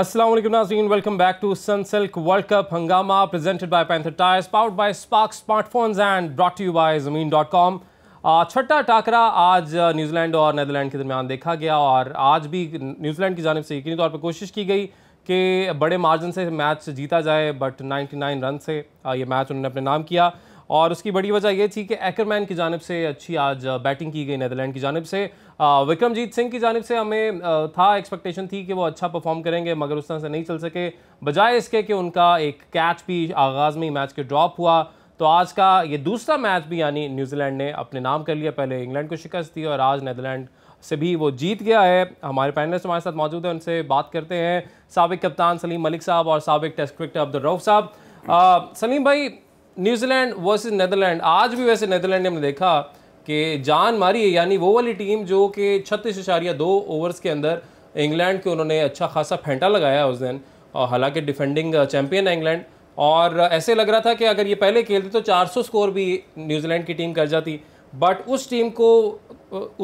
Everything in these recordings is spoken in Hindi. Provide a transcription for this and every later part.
असलम नाजीन welcome back to Sunsilk world cup हंगामा presented by Panther Tyres powered by Spark smartphones and brought you by Zameen dot com छठा टाकरा आज न्यूजीलैंड और नैदरलैंड के दरमियान देखा गया और आज भी न्यूजीलैंड की जानब से यकीनी तौर पर कोशिश की गई कि बड़े मार्जिन से मैच जीता जाए बट 99 रन से ये मैच उन्होंने अपने नाम किया और उसकी बड़ी वजह यह थी कि एकरमैन की जानब से अच्छी आज बैटिंग की गई नदरलैंड की जानब से विक्रमजीत सिंह की जानब से हमें था एक्सपेक्टेशन थी कि वो अच्छा परफॉर्म करेंगे मगर उस तरह से नहीं चल सके बजाय इसके कि उनका एक कैच भी आगाज़ में ही मैच के ड्रॉप हुआ तो आज का ये दूसरा मैच भी यानी न्यूजीलैंड ने अपने नाम कर लिया पहले इंग्लैंड को शिकस्त दी और आज नदरलैंड से भी वो जीत गया है हमारे पैनलिस्ट हमारे साथ मौजूद हैं उनसे बात करते हैं सबक कप्तान सलीम मलिक साहब और सबक टेस्ट क्रिकेटर अब्दुल रऊफ साहब सलीम भाई न्यूजीलैंड वर्सेस नेदरलैंड आज भी वैसे नेदरलैंड ने हमने देखा कि जान मारी है यानी वो वाली टीम जो कि छत्तीस इशारिया दो ओवर्स के अंदर इंग्लैंड के उन्होंने अच्छा खासा फेंटा लगाया उस दिन और हालांकि डिफेंडिंग चैंपियन है इंग्लैंड और ऐसे लग रहा था कि अगर ये पहले खेलते तो 400 स्कोर भी न्यूजीलैंड की टीम कर जाती बट उस टीम को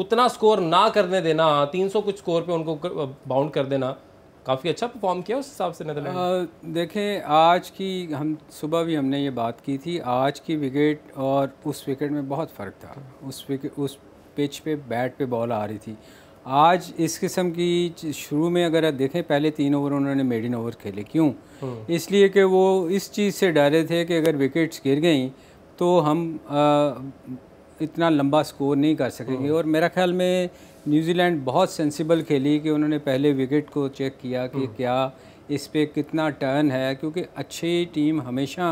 उतना स्कोर ना करने देना 300 कुछ स्कोर पे उनको बाउंड कर देना काफ़ी अच्छा परफॉर्म किया उस हिसाब से देखें आज की हम सुबह भी हमने ये बात की थी आज की विकेट और उस विकेट में बहुत फ़र्क था उस विकेट उस पिच पे बैट पे बॉल आ रही थी आज इस किस्म की शुरू में अगर आप देखें पहले तीन ओवर उन्होंने मेड इन ओवर खेले क्यों हम्म। इसलिए कि वो इस चीज़ से डरे थे कि अगर विकेट्स गिर गई तो हम आ, इतना लंबा स्कोर नहीं कर सकेंगे हम्म। और मेरा ख्याल में न्यूजीलैंड बहुत सेंसिबल खेली कि उन्होंने पहले विकेट को चेक किया कि हम्म। क्या इस पर कितना टर्न है क्योंकि अच्छी टीम हमेशा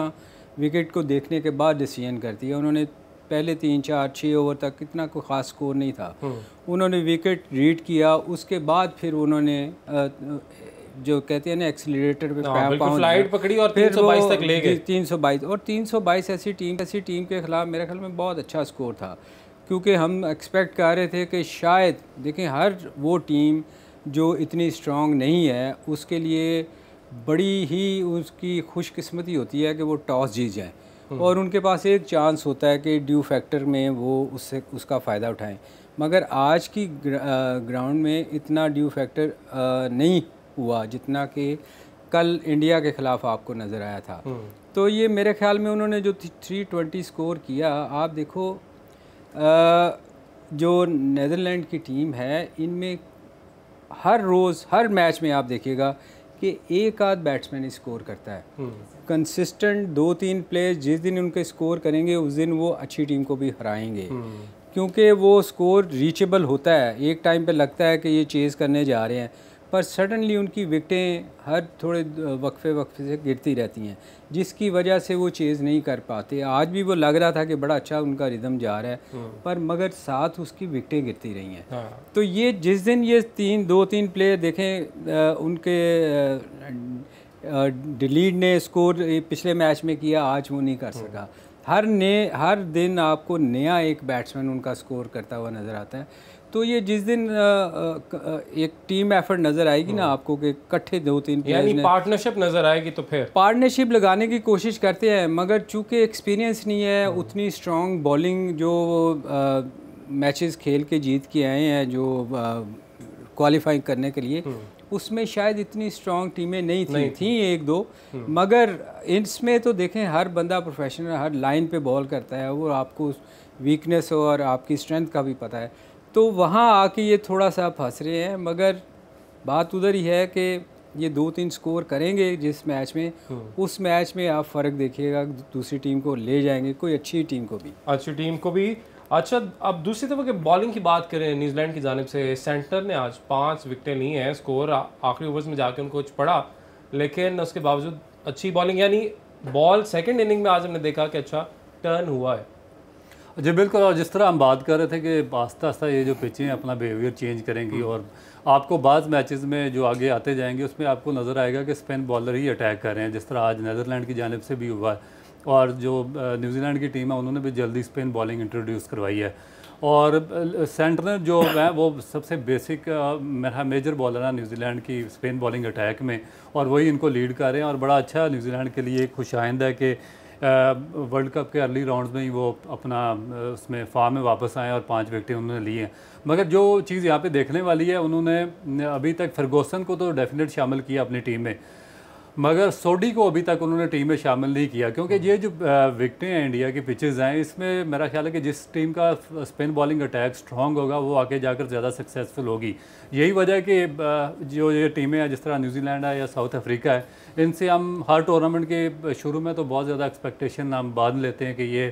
विकेट को देखने के बाद डिसीजन करती है उन्होंने पहले तीन चार छः ओवर तक कितना कोई ख़ास स्कोर नहीं था हम्म। उन्होंने विकेट रीड किया उसके बाद फिर उन्होंने जो कहते हैं ना एक्सीटर पे हाँ, फ्लाइट पकड़ी और फिर 322 तक ले गए 322 और 322 ऐसी टीम ऐसी टीम के खिलाफ मेरे ख्याल में बहुत अच्छा स्कोर था क्योंकि हम एक्सपेक्ट कर रहे थे कि शायद देखें हर वो टीम जो इतनी स्ट्रॉन्ग नहीं है उसके लिए बड़ी ही उसकी खुशकस्मती होती है कि वो टॉस जीत जाए हम्म। और उनके पास एक चांस होता है कि ड्यू फैक्टर में वो उससे उसका फ़ायदा उठाएं मगर आज की ग्राउंड में इतना ड्यू फैक्टर नहीं हुआ जितना कि कल इंडिया के ख़िलाफ़ आपको नज़र आया था हम्म। तो ये मेरे ख्याल में उन्होंने जो थ्री ट्वेंटी स्कोर किया आप देखो जो नदरलैंड की टीम है इनमें हर रोज़ हर मैच में आप देखिएगा कि एक आध बैट्समैन स्कोर करता है हम्म। कंसिस्टेंट दो तीन प्लेयर जिस दिन उनके स्कोर करेंगे उस दिन वो अच्छी टीम को भी हराएंगे हम्म। क्योंकि वो स्कोर रीचेबल होता है एक टाइम पे लगता है कि ये चेज़ करने जा रहे हैं पर सडनली उनकी विकटें हर थोड़े वक्फे वक्फे से गिरती रहती हैं जिसकी वजह से वो चेज़ नहीं कर पाते आज भी वो लग रहा था कि बड़ा अच्छा उनका रिदम जा रहा है हम्म। पर मगर साथ उसकी विकटें गिरती रही हैं हाँ। तो ये जिस दिन ये तीन दो तीन प्लेयर देखें आ, उनके डिलीड ने स्कोर पिछले मैच में किया आज वो नहीं कर हम्म। सका हर ने हर दिन आपको नया एक बैट्समैन उनका स्कोर करता हुआ नज़र आता है तो ये जिस दिन एक टीम एफर्ट नजर आएगी ना हाँ। आपको कि इकट्ठे दो तीन यानी पार्टनरशिप नजर आएगी तो फिर पार्टनरशिप लगाने की कोशिश करते हैं मगर चूंकि एक्सपीरियंस नहीं है हाँ। उतनी स्ट्रॉन्ग बॉलिंग जो मैचेस खेल के जीत के आए हैं जो क्वालिफाइंग करने के लिए हाँ। उसमें शायद इतनी स्ट्रॉन्ग टीमें नहीं थी नहीं। थी एक दो मगर इसमें तो देखें हर बंदा प्रोफेशनल हर लाइन पे बॉल करता है वो आपको वीकनेस और आपकी स्ट्रेंथ का भी पता है तो वहाँ आके ये थोड़ा सा फंस रहे हैं मगर बात उधर ही है कि ये दो तीन स्कोर करेंगे जिस मैच में हम्म। उस मैच में आप फ़र्क देखिएगा दूसरी टीम को ले जाएंगे कोई अच्छी टीम को भी अच्छी टीम को भी अच्छा अब दूसरी तरफ के बॉलिंग की बात करें न्यूजीलैंड की जानब से सेंटर ने आज पाँच विकटें ली हैं स्कोर आखिरी ओवर्स में जाकर उनको कुछ पड़ा लेकिन उसके बावजूद अच्छी बॉलिंग यानी बॉल सेकेंड इनिंग में आज हमने देखा कि अच्छा टर्न हुआ है जी बिल्कुल और जिस तरह हम बात कर रहे थे कि आस्ता आस्ता ये जो पिचें अपना बिहेवियर चेंज करेंगी हम्म। और आपको बाद मैचेस में जो आगे आते जाएंगे उसमें आपको नज़र आएगा कि स्पेन बॉलर ही अटैक कर रहे हैं जिस तरह आज नदरलैंड की जानब से भी हुआ और जो न्यूजीलैंड की टीम है उन्होंने भी जल्दी स्पेन बॉलिंग इंट्रोड्यूस करवाई है और सेंटनर जो है वो सबसे बेसिक मेरा मेजर बॉलर है न्यूजीलैंड की स्पेन बॉलिंग अटैक में और वही इनको लीड कर रहे हैं और बड़ा अच्छा न्यूजीलैंड के लिए खुश आइंदा है कि वर्ल्ड कप के अर्ली राउंड्स में ही वो अपना उसमें फॉर्म में वापस आए और पांच विकेट उन्होंने लिए हैं मगर जो चीज़ यहाँ पे देखने वाली है उन्होंने अभी तक फर्गोसन को तो डेफिनेट शामिल किया अपनी टीम में मगर सोडी को अभी तक उन्होंने टीम में शामिल नहीं किया क्योंकि ये जो विकटें हैं इंडिया की पिचेज़ हैं इसमें मेरा ख्याल है कि जिस टीम का स्पिन बॉलिंग अटैक स्ट्रॉन्ग होगा वो आगे जाकर ज़्यादा सक्सेसफुल होगी यही वजह है कि जो ये टीमें हैं जिस तरह न्यूजीलैंड है या साउथ अफ्रीका है इनसे हम हर टूर्नामेंट के शुरू में तो बहुत ज़्यादा एक्सपेक्टेशन हम बांध लेते हैं कि ये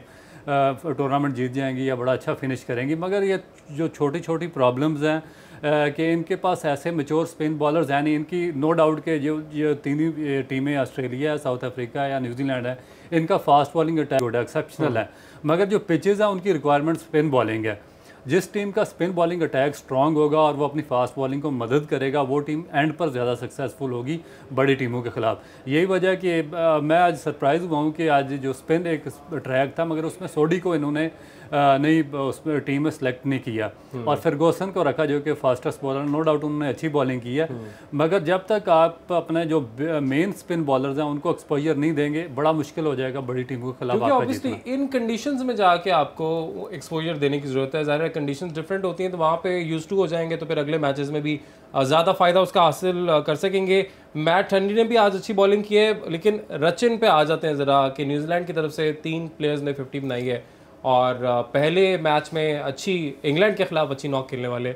टूर्नामेंट जीत जाएंगी या बड़ा अच्छा फिनिश करेंगी मगर ये जो छोटी छोटी प्रॉब्लम्स हैं कि इनके पास ऐसे मच्योर स्पिन बॉलर्स हैं नहीं इनकी नो डाउट के जो जो तीन ही टीमें ऑस्ट्रेलिया है साउथ अफ्रीका या न्यूजीलैंड है इनका fast bowling attack good exceptional है मगर जो पिचेज़ हैं उनकी रिक्वायरमेंट स्पिन बॉलिंग है जिस टीम का स्पिन बॉलिंग अटैक स्ट्रॉन्ग होगा और वो अपनी फास्ट बॉलिंग को मदद करेगा वो टीम एंड पर ज़्यादा सक्सेसफुल होगी बड़ी टीमों के खिलाफ यही वजह है कि आ, मैं आज सरप्राइज़ हुआ हूँ कि आज जो स्पिन एक ट्रैक था मगर उसमें सोडी को इन्होंने नई उस टीम में सेलेक्ट नहीं किया हम्म। और फिरगोसन को रखा जो कि फास्टेस्ट बॉलर नो डाउट उन्होंने अच्छी बॉलिंग की है हम्म। मगर जब तक आप अपने जो मेन स्पिन बॉलर्स हैं उनको एक्सपोजर नहीं देंगे बड़ा मुश्किल हो जाएगा बड़ी टीम के खिलाफ इन कंडीशन में जाके आपको एक्सपोजर देने की ज़रूरत है ज़्यादा कंडीशन डिफरेंट होती हैं तो वहाँ पर यूज टू हो जाएंगे तो फिर अगले मैचेस में भी ज़्यादा फ़ायदा उसका हासिल कर सकेंगे मैट ठंडी ने भी आज अच्छी बॉलिंग की है लेकिन रचिन पे आ जाते हैं ज़रा कि न्यूजीलैंड की तरफ से तीन प्लेयर्स ने फिफ्टी बनाई है और पहले मैच में अच्छी इंग्लैंड के खिलाफ अच्छी नॉक खेलने वाले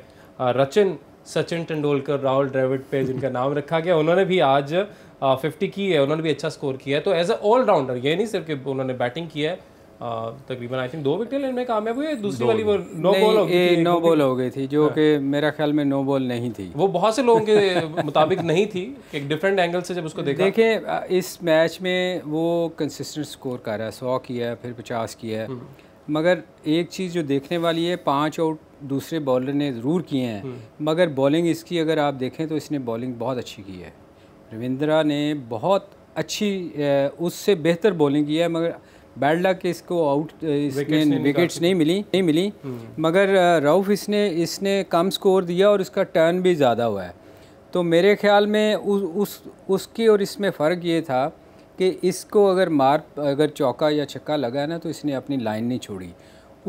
रचिन सचिन तेंदुलकर राहुल ड्रेविड पे जिनका नाम रखा गया उन्होंने भी आज फिफ्टी की है उन्होंने भी अच्छा स्कोर किया है तो एज अ ऑलराउंडर ये नहीं सिर्फ कि उन्होंने बैटिंग की है तकरीबन आई थिंक दो विकेट लेने में कामयाब हुए दूसरी वाली वो नो बॉल हो गई नो बॉल हो गई थी जो हाँ। कि मेरा ख्याल में नो बॉल नहीं थी वो बहुत से लोगों के मुताबिक नहीं थी एक डिफरेंट एंगल से जब उसको देखा देखें इस मैच में वो कंसिस्टेंट स्कोर कर रहा है सौ किया फिर पचास किया है हम्म। मगर एक चीज़ जो देखने वाली है पाँच आउट दूसरे बॉलर ने ज़रूर किए हैं हम्म। मगर बॉलिंग इसकी अगर आप देखें तो इसने बॉलिंग बहुत अच्छी की है रविंद्रा ने बहुत अच्छी उससे बेहतर बॉलिंग की है मगर बैड लक इसको आउट इसने विकेट्स नहीं मिली नहीं मिली हम्म। मगर राउफ इसने इसने कम स्कोर दिया और इसका टर्न भी ज़्यादा हुआ है तो मेरे ख्याल में उस उसकी और इसमें फ़र्क ये था कि इसको अगर मार अगर चौका या छक्का लगा है ना तो इसने अपनी लाइन नहीं छोड़ी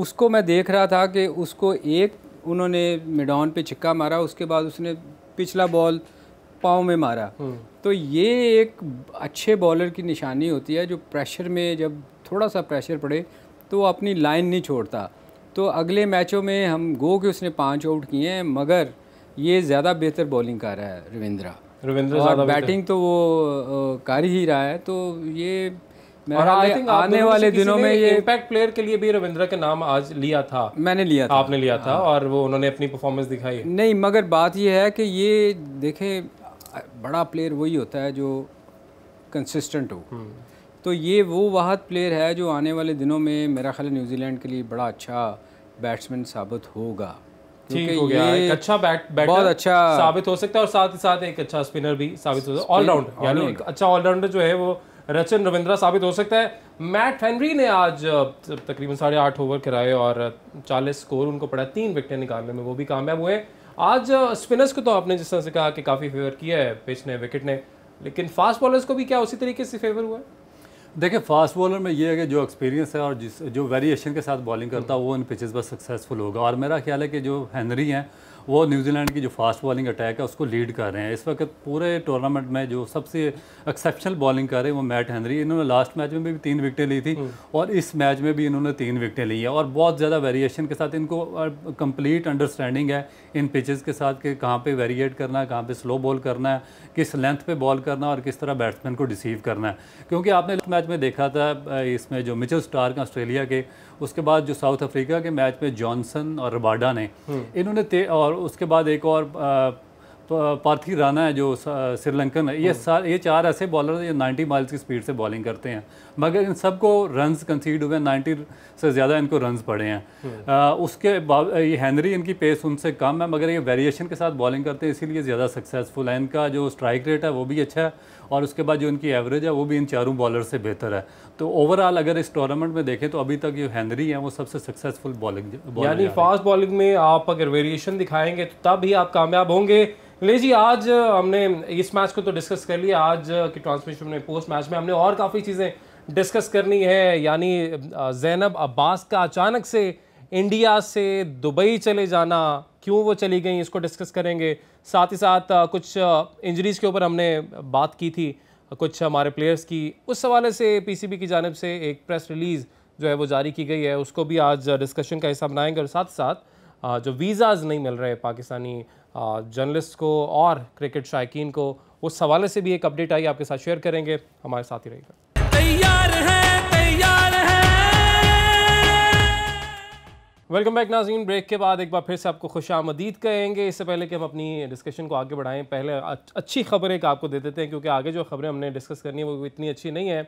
उसको मैं देख रहा था कि उसको एक उन्होंने मिडॉन पे छक्का मारा उसके बाद उसने पिछला बॉल पाँव में मारा हम्म। तो ये एक अच्छे बॉलर की निशानी होती है जो प्रेशर में जब थोड़ा सा प्रेशर पड़े तो वो अपनी लाइन नहीं छोड़ता तो अगले मैचों में हम गो के उसने पाँच आउट किए हैं मगर ये ज़्यादा बेहतर बॉलिंग कर रहा है रविंद्रा रविंद्र और बैटिंग तो वो कर ही रहा है तो ये और आई थिंक आने वाले दिनों में ये इम्पैक्ट प्लेयर के लिए भी रविंद्र के नाम आज लिया था मैंने लिया था आपने लिया था हाँ। और वो उन्होंने अपनी परफॉर्मेंस दिखाई नहीं मगर बात ये है कि ये देखें बड़ा प्लेयर वही होता है जो कंसिस्टेंट हो हम्म। तो ये वो वाहत प्लेयर है जो आने वाले दिनों में मेरा ख्याल न्यूजीलैंड के लिए बड़ा अच्छा बैट्समैन साबित होगा ठीक हो गया एक अच्छा बैट बैटर बहुत अच्छा साबित हो सकता है और साथ ही साथ एक अच्छा स्पिनर भी साबित हो सकता है ऑलराउंडर यानी एक अच्छा ऑलराउंडर जो है वो रचन रविंद्रा साबित हो सकता है मैट हेनरी ने आज तकरीबन साढ़े आठ ओवर कराए और चालीस स्कोर उनको पड़ा तीन विकटें निकालने में वो भी कामयाब हुए आज स्पिनर्स को तो आपने जिस तरह से कहा कि काफ़ी फेवर किया है पिच ने विकेट ने लेकिन फास्ट बॉलर्स को भी क्या उसी तरीके से फेवर हुआ है देखिए फास्ट बॉलर में ये है कि जो एक्सपीरियंस है और जिस जो वेरिएशन के साथ बॉलिंग करता है वो इन पिचेस पर सक्सेसफुल होगा और मेरा ख्याल है कि जो हैंनरी हैं वो न्यूजीलैंड की जो फास्ट बॉलिंग अटैक है उसको लीड कर रहे हैं इस वक्त पूरे टूर्नामेंट में जो सबसे एक्सेप्शनल बॉलिंग कर रहे हैं वो मैट हेनरी इन्होंने लास्ट मैच में भी तीन विकटें ली थी हम्म। और इस मैच में भी इन्होंने तीन विकटें ली हैं और बहुत ज़्यादा वेरिएशन के साथ इनको कंप्लीट अंडरस्टैंडिंग है इन पिचेस के साथ कि कहाँ पर वेरिएट करना है कहाँ पर स्लो बॉल करना है किस लेंथ पर बॉल करना है और किस तरह बैट्समैन को रिसीव करना है क्योंकि आपने मैच में देखा था इसमें जो मिचल स्टार ऑस्ट्रेलिया के उसके बाद जो साउथ अफ्रीका के मैच में जॉनसन और रबाडा ने हम्म। इन्होंने और उसके बाद एक और पार्थी राना है जो श्रीलंकन है ये हम्म। सार ये चार ऐसे बॉलर हैं जो 90 माइल्स की स्पीड से बॉलिंग करते हैं मगर इन सबको रन्स कंसीड हुए हैं 90 से ज़्यादा इनको रन्स पड़े हैं आ, हम्म। उसके बाद ये हैनरी इनकी पेस उनसे कम है मगर ये वेरिएशन के साथ बॉलिंग करते हैं इसीलिए ज़्यादा सक्सेसफुल है इनका जो स्ट्राइक रेट है वो भी अच्छा है और उसके बाद जो इनकी एवरेज है वो भी इन चारों बॉलर से बेहतर है तो ओवरऑल अगर इस टूर्नामेंट में देखें तो अभी तक जो हैनरी है वो सबसे सक्सेसफुल बॉलिंग यानी फास्ट बॉलिंग में आप अगर वेरिएशन दिखाएंगे तो तब ही आप कामयाब होंगे ले जी आज हमने इस मैच को तो डिस्कस कर लिया आज की ट्रांसमिशन में पोस्ट मैच में हमने और काफ़ी चीज़ें डिस्कस करनी है यानी जैनब अब्बास का अचानक से इंडिया से दुबई चले जाना क्यों वो चली गई इसको डिस्कस करेंगे साथ ही साथ कुछ इंजरीज़ के ऊपर हमने बात की थी कुछ हमारे प्लेयर्स की उस हवाले से पीसीबी की जानब से एक प्रेस रिलीज़ जो है वो जारी की गई है उसको भी आज डिस्कशन का हिस्सा बनाएंगे और साथ साथ जो वीज़ाज़ नहीं मिल रहे पाकिस्तानी जर्नलिस्ट को और क्रिकेट शायकीन को उस हवाले से भी एक अपडेट आई आपके साथ शेयर करेंगे हमारे साथ ही रहेगा वेलकम बैक नाजीन ब्रेक के बाद एक बार फिर से आपको खुश आमदीद कहेंगे इससे पहले कि हम अपनी डिस्कशन को आगे बढ़ाएं पहले अच्छी खबर एक आपको दे देते हैं क्योंकि आगे जो खबरें हमने डिस्कस करनी है वो इतनी अच्छी नहीं है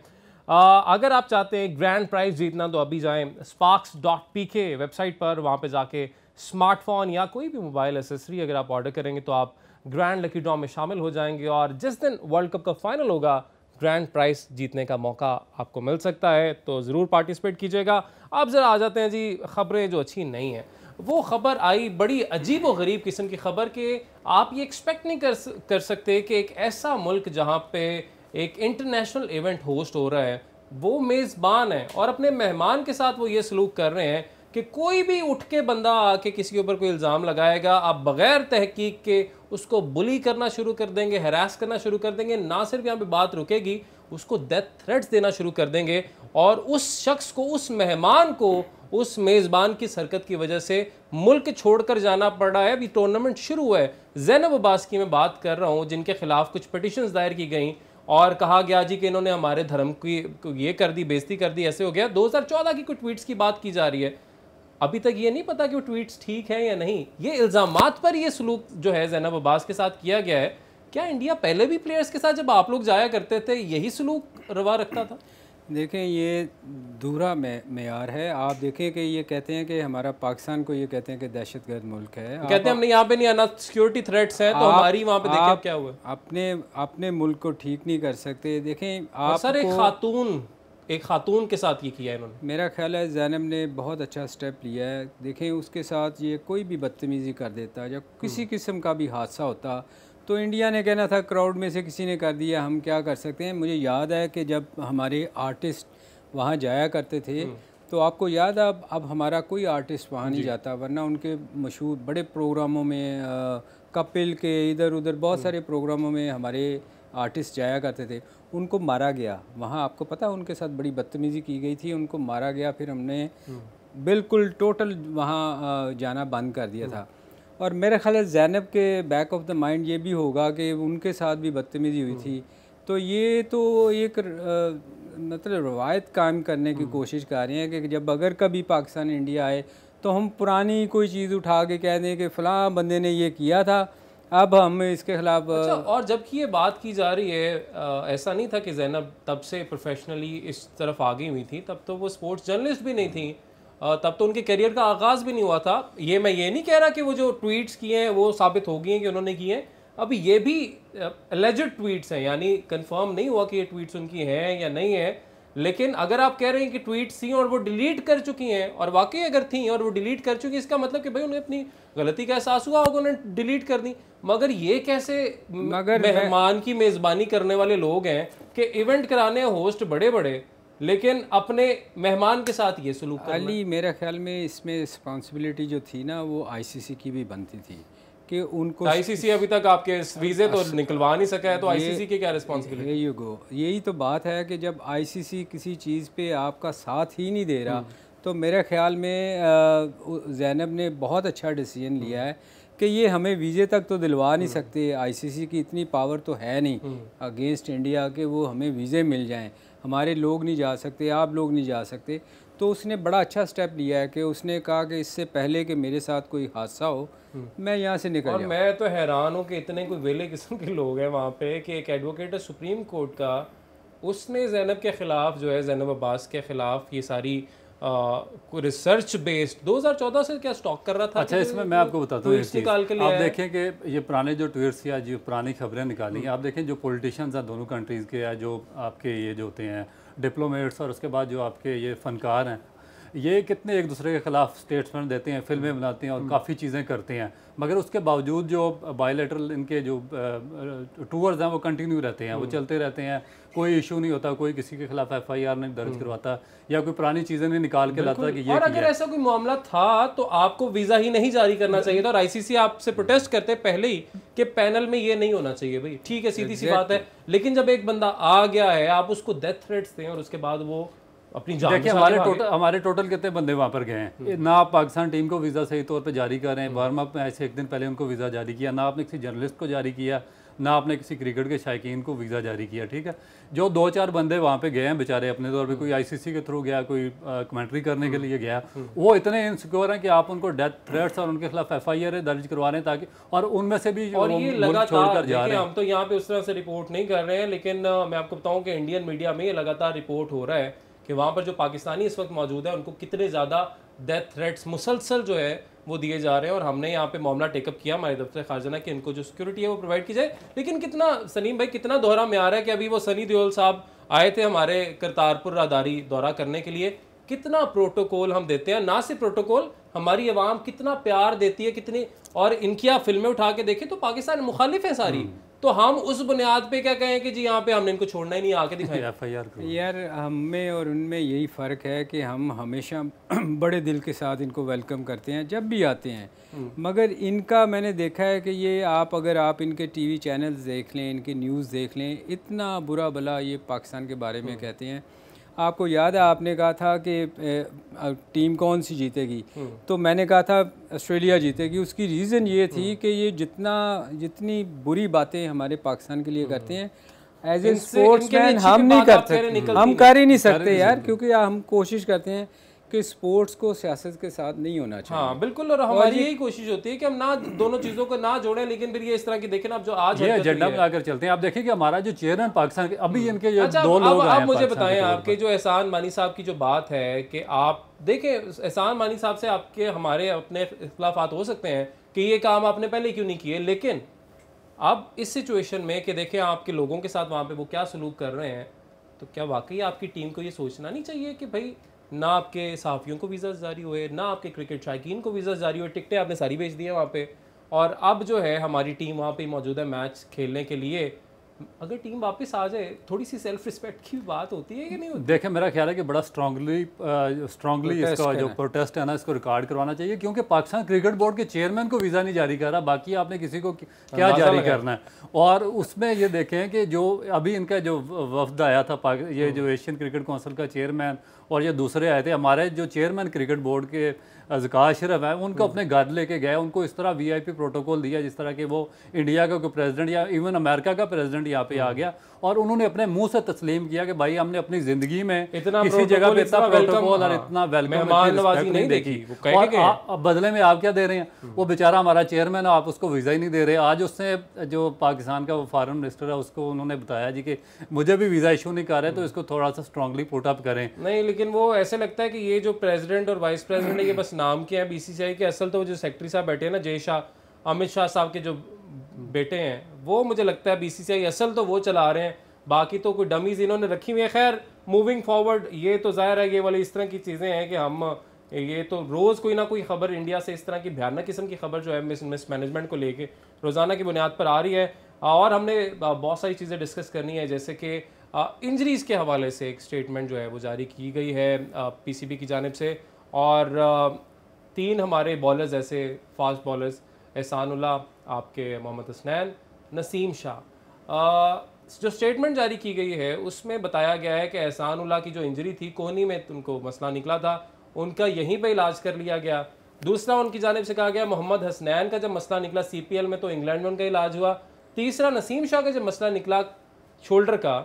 आ, अगर आप चाहते हैं ग्रैंड प्राइज जीतना तो अभी जाएं Sparks dot P K website पर वहाँ पर जाके स्मार्टफोन या कोई भी मोबाइल एसेसरी अगर आप ऑर्डर करेंगे तो आप ग्रैंड लकी ड्रॉ में शामिल हो जाएंगे और जिस दिन वर्ल्ड कप का फाइनल होगा ग्रैंड प्राइस जीतने का मौका आपको मिल सकता है तो ज़रूर पार्टिसिपेट कीजिएगा आप ज़रा आ जाते हैं जी खबरें जो अच्छी नहीं हैं वो खबर आई बड़ी अजीब व गरीब किस्म की खबर कि आप ये एक्सपेक्ट नहीं कर कर सकते कि एक ऐसा मुल्क जहाँ पे एक इंटरनेशनल इवेंट होस्ट हो रहा है वो मेज़बान है और अपने मेहमान के साथ वो ये सलूक कर रहे हैं कि कोई भी उठ के बंदा आके किसी के ऊपर कोई इल्ज़ाम लगाएगा आप बग़ैर तहकीक के उसको बुली करना शुरू कर देंगे हरास करना शुरू कर देंगे ना सिर्फ यहाँ पे बात रुकेगी उसको डेथ थ्रेट्स देना शुरू कर देंगे और उस शख्स को उस मेहमान को उस मेज़बान की सरकत की वजह से मुल्क छोड़कर जाना पड़ रहा है अभी टूर्नामेंट शुरू हुआ है जैनब अब्बास की मैं बात कर रहा हूँ जिनके ख़िलाफ़ कुछ पटिशन दायर की गई और कहा गया जी कि इन्होंने हमारे धर्म की ये कर दी बेजती कर दी ऐसे हो गया 2014 की कुछ ट्वीट्स की बात की जा रही है अभी तक ये नहीं पता कि वो ट्वीट्स ठीक हैं या नहीं ये इल्ज़ाम पर ये सलूक जो है जैनब अब्बास के साथ किया गया है क्या इंडिया पहले भी प्लेयर्स के साथ जब आप लोग जाया करते थे यही सलूक रवा रखता था देखें ये दूरा मैार है आप देखें कि ये कहते हैं कि हमारा पाकिस्तान को ये कहते हैं कि दहशत गर्द मुल्क है कहते हैं हमने यहाँ पे नहीं आना सिक्योरिटी थ्रेट्स हैं तो हमारी वहाँ पे देखें आप, क्या हुआ अपने अपने मुल्क को ठीक नहीं कर सकते देखें आप सर एक खातून एक खातून के साथ ये किया है इन्होंने मेरा ख्याल है जैनब ने बहुत अच्छा स्टेप लिया है देखें उसके साथ ये कोई भी बदतमीज़ी कर देता या हम्म। किसी किस्म का भी हादसा होता तो इंडिया ने कहना था क्राउड में से किसी ने कर दिया हम क्या कर सकते हैं मुझे याद है कि जब हमारे आर्टिस्ट वहाँ जाया करते थे हम्म। तो आपको याद है अब अब हमारा कोई आर्टिस्ट वहाँ नहीं जाता वरना उनके मशहूर बड़े प्रोग्रामों में आ, कपिल के इधर उधर बहुत हम्म। सारे प्रोग्रामों में हमारे आर्टिस्ट जाया करते थे उनको मारा गया वहाँ आपको पता है उनके साथ बड़ी बदतमीज़ी की गई थी उनको मारा गया फिर हमने हम्म। बिल्कुल टोटल वहाँ जाना बंद कर दिया था हम्म। और मेरे ख्याल है जैनब के बैक ऑफ द माइंड ये भी होगा कि उनके साथ भी बदतमीज़ी हुई थी हम्म। तो ये तो एक मतलब रवायत कायम करने की कोशिश कर रहे हैं कि जब अगर कभी पाकिस्तान इंडिया आए तो हम पुरानी कोई चीज़ उठा के कह दें कि फ़लाँ बंदे ने ये किया था अब हम इसके खिलाफ अच्छा, और जबकि ये बात की जा रही है आ, ऐसा नहीं था कि जैनब तब से प्रोफेशनली इस तरफ आगे हुई थी तब तो वो स्पोर्ट्स जर्नलिस्ट भी नहीं थी तब तो उनके करियर का आगाज़ भी नहीं हुआ था ये मैं ये नहीं कह रहा कि वो जो ट्वीट्स किए हैं वो साबित हो गई हैं कि उन्होंने किए हैं अब ये भी एलेजड ट्वीट्स हैं यानी कंफर्म नहीं हुआ कि ये ट्वीट्स उनकी हैं या नहीं है लेकिन अगर आप कह रहे हैं कि ट्वीट थी और वो डिलीट कर चुकी हैं और वाकई अगर थी और वो डिलीट कर चुकी इसका मतलब कि भाई उन्हें अपनी गलती का एहसास हुआ होगा उन्हें डिलीट कर दी मगर ये कैसे मगर मेहमान की मेज़बानी करने वाले लोग हैं कि इवेंट कराने होस्ट बड़े बड़े लेकिन अपने मेहमान के साथ ये सलूक अली मेरे ख्याल में इसमें रिस्पॉन्सिबिलिटी जो थी ना वो आईसीसी की भी बनती थी कि उनको आईसीसी तो अभी तक आपके वीज़े तो निकलवा नहीं सका है तो आईसीसी की क्या रिस्पॉन्सिबिलिटी यू गो यही तो बात है कि जब आईसीसी किसी चीज़ पे आपका साथ ही नहीं दे रहा हम्म। तो मेरे ख्याल में जैनब ने बहुत अच्छा डिसीजन लिया है हम्म। कि ये हमें वीज़े तक तो दिलवा नहीं हम्म। सकते आईसीसी की इतनी पावर तो है नहीं अगेंस्ट इंडिया के वो हमें वीज़े मिल जाएँ हमारे लोग नहीं जा सकते आप लोग नहीं जा सकते तो उसने बड़ा अच्छा स्टेप लिया है कि उसने कहा कि इससे पहले कि मेरे साथ कोई हादसा हो हम्म। मैं यहाँ से निकल और मैं तो हैरान हूँ कि इतने कोई वेले किस्म के लोग हैं वहाँ पे कि एक एडवोकेट है सुप्रीम कोर्ट का उसने जैनब के ख़िलाफ़ जो है जैनब अब्बास के ख़िलाफ़ ये सारी रिसर्च बेस्ड 2014 से क्या स्टॉक कर रहा था अच्छा इसमें मैं आपको बताता हूँ काल के लिए आप देखें कि ये पुराने जो ट्वीट्स या जो पुरानी खबरें निकाली हम्म। आप देखें जो पॉलिटिशियंस हैं दोनों कंट्रीज़ के या जो आपके ये जो होते हैं डिप्लोमेट्स और उसके बाद जो आपके ये फ़नकार हैं ये कितने एक दूसरे के खिलाफ स्टेटमेंट देते हैं फिल्में हम्म। बनाते हैं और हम्म। काफ़ी चीज़ें करते हैं मगर उसके बावजूद जो बायोलेटरल इनके जो टूर्स हैं वो कंटिन्यू रहते हैं वो हम्म। चलते रहते हैं कोई इशू नहीं होता कोई किसी के खिलाफ एफ आई आर नहीं दर्ज करवाता या कोई पुरानी चीज़ें नहीं निकाल के लाता कि ये और अगर ऐसा कोई मामला था तो आपको वीज़ा ही नहीं जारी करना चाहिए था और आईसीसी आपसे प्रोटेस्ट करते पहले ही कि पैनल में ये नहीं होना चाहिए भाई ठीक है सीधी सी बात है लेकिन जब एक बंदा आ गया है आप उसको डेथ थ्रेट्स दें और उसके बाद वो अपनी जान देखिए हमारे टोटल हमारे टोटल कितने बंदे वहाँ पर गए हैं हम्म। ना आप पाकिस्तान टीम को वीज़ा सही तौर पर जारी कर रहे हैं वार्म अप में ऐसे एक दिन पहले उनको वीज़ा जारी किया ना आपने किसी जर्नलिस्ट को जारी किया ना आपने किसी क्रिकेट के शायकीन को वीज़ा जारी किया ठीक है जो दो चार बंदे वहाँ पे गए हैं बेचारे अपने तौर पे कोई आईसीसी के थ्रू गया कोई कमेंट्री करने के लिए गया हम्म। वो इतने इनसिक्योर हैं कि आप उनको डेथ थ्रेट्स और उनके खिलाफ एफ आई आर दर्ज करवा रहे हैं ताकि और उनमें से भी और ये लगातार जा रहे हैं हम तो यहाँ पे उस तरह से रिपोर्ट नहीं कर रहे हैं लेकिन मैं आपको बताऊँ कि इंडियन मीडिया में लगातार रिपोर्ट हो रहा है कि वहाँ पर जो पाकिस्तानी इस वक्त मौजूद है उनको कितने ज़्यादा डेथ थ्रेट्स मुसलसल जो है वो दिए जा रहे हैं और हमने यहाँ पे मामला टेकअप किया हमारे दफ्तर खारजाना कि इनको जो सिक्योरिटी है वो प्रोवाइड की जाए लेकिन कितना सनीम भाई कितना दोहरा में आ रहा है कि अभी वो सनी देओल साहब आए थे हमारे करतारपुर रादारी दौरा करने के लिए कितना प्रोटोकॉल हम देते हैं ना सिर्फ प्रोटोकॉल हमारी आवाम कितना प्यार देती है कितनी और इनकी आप फिल्में उठा के देखें तो पाकिस्तान मुखालिफ है सारी हम्म। तो हम उस बुनियाद पे क्या कहें कि जी यहाँ पे हमने इनको छोड़ना ही नहीं आके दिखाया एफ आई आर यार हम में और उनमें यही फ़र्क है कि हम हमेशा बड़े दिल के साथ इनको वेलकम करते हैं जब भी आते हैं हम्म। मगर इनका मैंने देखा है कि ये आप अगर आप इनके टीवी चैनल्स देख लें इनकी न्यूज़ देख लें इतना बुरा भला ये पाकिस्तान के बारे में हम्म। कहते हैं आपको याद है आपने कहा था कि टीम कौन सी जीतेगी हम्म। तो मैंने कहा था ऑस्ट्रेलिया जीतेगी उसकी रीज़न ये थी हम्म। कि ये जितना जितनी बुरी बातें हमारे पाकिस्तान के लिए करते हम्म। हैं एज ए स्पोर्ट्स मैन हम नहीं कर सकते हम कर ही नहीं सकते यार क्योंकि हम कोशिश करते हैं कि स्पोर्ट्स को सियासत के साथ नहीं होना चाहिए हाँ बिल्कुल और हमारी यही कोशिश होती है कि हम ना दोनों चीज़ों को ना जोड़ें लेकिन फिर ये इस तरह की देखें आप जो आज एजेंडा में आकर चलते हैं आप देखें कि हमारा जो चेयरमैन पाकिस्तान के अभी हम्म। इनके जो अच्छा, दो लोग आप मुझे बताएं आपके जो एहसान मानी साहब की जो बात है कि आप देखें एहसान मानी साहब से आपके हमारे अपने इख्लाफात हो सकते हैं कि ये काम आपने पहले क्यों नहीं किए लेकिन आप इस सिचुएशन में कि देखें आपके लोगों के साथ वहाँ पे वो क्या सलूक कर रहे हैं तो क्या वाकई आपकी टीम को ये सोचना नहीं चाहिए कि भाई ना आपके सहाफ़ियों को वीज़ा जारी हुए ना आपके क्रिकेट शायक को वीज़ा जारी हुए टिकटें आपने सारी भेज दी हैं वहाँ पर और अब जो है हमारी टीम वहाँ पर मौजूद है मैच खेलने के लिए अगर टीम वापस आ जाए थोड़ी सी सेल्फ रिस्पेक्ट की बात होती है कि नहीं होती? देखें मेरा ख्याल है कि बड़ा स्ट्रांगली स्ट्रांगली uh, इसका जो प्रोटेस्ट है ना इसको रिकॉर्ड करवाना चाहिए क्योंकि पाकिस्तान क्रिकेट बोर्ड के चेयरमैन को वीज़ा नहीं जारी कर रहा बाकी आपने किसी को क्या जारी करना है और उसमें ये देखें कि जो अभी इनका जो वफद आया था ये जो एशियन क्रिकेट काउंसिल का चेयरमैन और ये दूसरे आए थे हमारे जो चेयरमैन क्रिकेट बोर्ड के अजका अशरफ हैं उनको अपने घर लेके गए उनको इस तरह वीआईपी प्रोटोकॉल दिया जिस तरह के वो इंडिया का कोई प्रेसिडेंट या इवन अमेरिका का प्रेसिडेंट यहाँ पे आ हम्म। गया और उन्होंने अपने मुंह से तस्लीम किया कि भाई हमने अपनी जिंदगी में इतना किसी जगह पे इतना प्रोटोकॉल और हाँ। इतना वेलकम नहीं देखी और बदले में आप क्या दे रहे हैं हम्म। वो बेचारा हमारा चेयरमैन है आप उसको वीज़ा ही नहीं दे रहे आज उसने जो पाकिस्तान का फॉरन मिनिस्टर है उसको उन्होंने बताया जी कि मुझे भी वीज़ा इशू नहीं कर रहे तो हम्म। इसको थोड़ा सा स्ट्रांगली पुटअप करें नहीं लेकिन वो ऐसे लगता है कि ये जो प्रेसिडेंट और वाइस प्रेसिडेंट है ये बस नाम के हैं बी के असल तो जो सेक्रेटरी साहब बैठे हैं ना जय शाह अमित शाह साहब के जो बेटे हैं वो मुझे लगता है बीसीसीआई असल तो वो चला रहे हैं बाकी तो कोई डमीज इन्होंने रखी हुई है खैर मूविंग फॉरवर्ड ये तो जाहिर है ये वाली इस तरह की चीज़ें हैं कि हम ये तो रोज़ कोई ना कोई खबर इंडिया से इस तरह की भयानक किस्म की खबर जो है मिस मिस मैनेजमेंट को लेके रोज़ाना की बुनियाद पर आ रही है और हमने बहुत सारी चीज़ें डिस्कस करनी है जैसे कि इंजरीज़ के हवाले से एक स्टेटमेंट जो है वो जारी की गई है पीसीबी की जानब से और तीन हमारे बॉलर्स ऐसे फास्ट बॉलर्स एहसानुल्ला आपके मोहम्मद हसनैन नसीम शाह जो स्टेटमेंट जारी की गई है उसमें बताया गया है कि एहसानुल्ला की जो इंजरी थी कोहनी में उनको मसला निकला था उनका यहीं पर इलाज कर लिया गया दूसरा उनकी जानब से कहा गया मोहम्मद हसनैन का जब मसला निकला सी पी एल में तो इंग्लैंड में उनका इलाज हुआ तीसरा नसीम शाह का जब मसला निकला शोल्डर का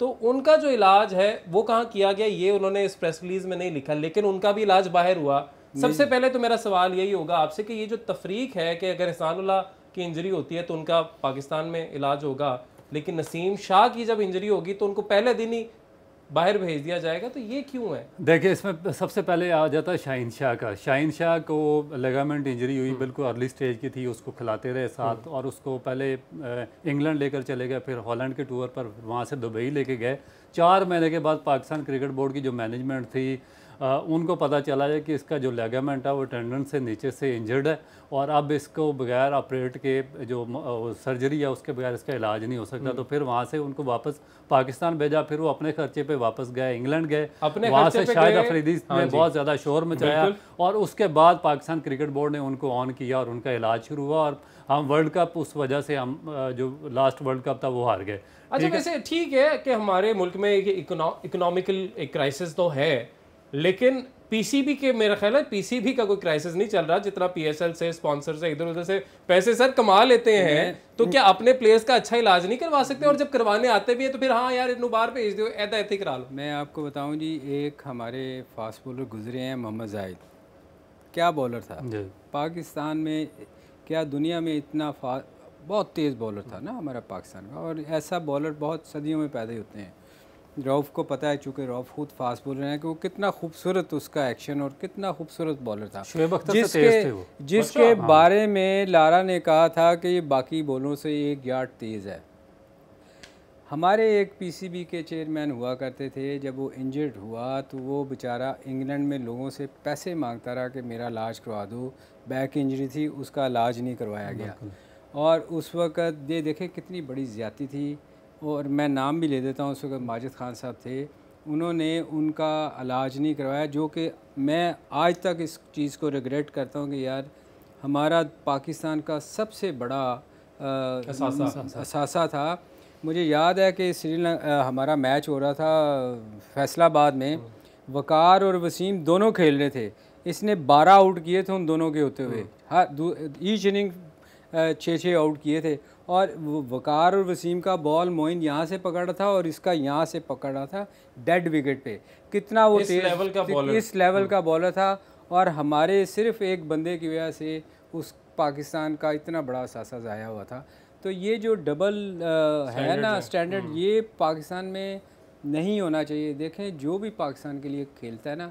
तो उनका जो इलाज है वो कहाँ किया गया ये उन्होंने इस प्रेस रिलीज़ में नहीं लिखा लेकिन उनका भी इलाज बाहर हुआ सबसे पहले तो मेरा सवाल यही होगा आपसे कि ये जो तफरीक है कि अगर एहसानुल्ला की इंजरी होती है तो उनका पाकिस्तान में इलाज होगा लेकिन नसीम शाह की जब इंजरी होगी तो उनको पहले दिन ही बाहर भेज दिया जाएगा तो ये क्यों है देखिए इसमें सबसे पहले आ जाता है शाहिन शाह का शाहिन शाह को लेगामेंट इंजरी हुई हम्म। बिल्कुल अर्ली स्टेज की थी उसको खिलाते रहे साथ हम्म। और उसको पहले इंग्लैंड लेकर चले गए फिर हॉलैंड के टूर पर वहाँ से दुबई लेके गए चार महीने के बाद पाकिस्तान क्रिकेट बोर्ड की जो मैनेजमेंट थी उनको पता चला है कि इसका जो लेगामेंट है वो टेंडन से नीचे से इंजर्ड है और अब इसको बगैर ऑपरेट के जो सर्जरी है उसके बगैर इसका इलाज नहीं हो सकता तो हम्म। फिर वहाँ से उनको वापस पाकिस्तान भेजा फिर वो अपने खर्चे पे वापस गए इंग्लैंड गए वहाँ से शायद अफरीदी ने हाँ बहुत ज़्यादा शोर मचाया और उसके बाद पाकिस्तान क्रिकेट बोर्ड ने उनको ऑन किया और उनका इलाज शुरू हुआ और हम वर्ल्ड कप उस वजह से हम जो लास्ट वर्ल्ड कप था वो हार गए अच्छा वैसे ठीक है कि हमारे मुल्क में इकोनॉमिकल एक क्राइसिस तो है लेकिन पीसीबी के मेरा ख्याल है पीसीबी का कोई क्राइसिस नहीं चल रहा जितना पीएसएल से स्पॉन्सर से इधर उधर से पैसे सर कमा लेते हैं तो क्या अपने प्लेयर्स का अच्छा इलाज नहीं करवा सकते और जब करवाने आते भी हैं तो फिर हाँ यार इतना बार भेज दो ऐसा ऐसे करा लो मैं आपको बताऊं जी एक हमारे फास्ट बॉलर गुजरे हैं मोहम्मद जाहिद क्या बॉलर था पाकिस्तान में क्या दुनिया में इतना बहुत तेज़ बॉलर था ना हमारा पाकिस्तान का और ऐसा बॉलर बहुत सदियों में पैदा होते हैं रऊफ़ को पता है चूँकि रऊफ़ खुद फास्ट बोल रहे हैं कि वो कितना खूबसूरत उसका एक्शन और कितना खूबसूरत बॉलर था जिसके जिसके अच्छा, हाँ। बारे में लारा ने कहा था कि ये बाकी बॉलों से एक यार्ड तेज़ है हमारे एक पीसीबी के चेयरमैन हुआ करते थे जब वो इंजर्ड हुआ तो वो बेचारा इंग्लैंड में लोगों से पैसे मांगता रहा कि मेरा इलाज करवा दो बैक इंजरी थी उसका इलाज नहीं करवाया गया और उस वक़्त ये देखें कितनी बड़ी ज़्यादा थी और मैं नाम भी ले देता हूँ उस वक्त माजिद खान साहब थे उन्होंने उनका इलाज नहीं करवाया जो कि मैं आज तक इस चीज़ को रिग्रेट करता हूँ कि यार हमारा पाकिस्तान का सबसे बड़ा असासा था मुझे याद है कि श्रीलंका हमारा मैच हो रहा था फैसलाबाद में वकार और वसीम दोनों खेल रहे थे इसने 12 आउट किए थे उन दोनों के होते हुए हम्म। हर ईच इनिंग छः छः आउट किए थे और वकार और वसीम का बॉल मोइन यहाँ से पकड़ा था और इसका यहाँ से पकड़ा था डेड विकेट पे कितना वो इस लेवल का बॉलर इस लेवल हम्म। का बॉलर था और हमारे सिर्फ एक बंदे की वजह से उस पाकिस्तान का इतना बड़ा सासा ज़ाया हुआ था तो ये जो डबल आ, है ना स्टैंडर्ड हम्म। ये पाकिस्तान में नहीं होना चाहिए देखें जो भी पाकिस्तान के लिए खेलता है ना